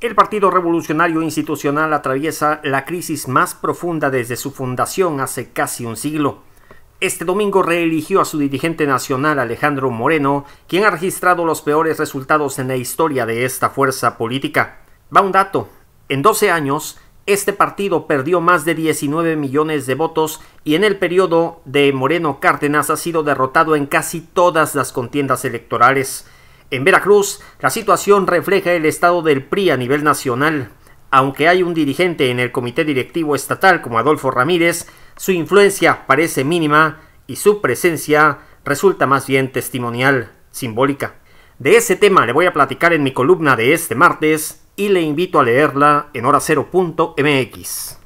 El Partido Revolucionario Institucional atraviesa la crisis más profunda desde su fundación hace casi un siglo. Este domingo reeligió a su dirigente nacional Alejandro Moreno, quien ha registrado los peores resultados en la historia de esta fuerza política. Va un dato, en 12 años, este partido perdió más de 19 millones de votos y en el periodo de Moreno Cárdenas ha sido derrotado en casi todas las contiendas electorales. En Veracruz, la situación refleja el estado del PRI a nivel nacional. Aunque hay un dirigente en el comité directivo estatal como Adolfo Ramírez, su influencia parece mínima y su presencia resulta más bien testimonial, simbólica. De ese tema le voy a platicar en mi columna de este martes y le invito a leerla en hora horacero.mx.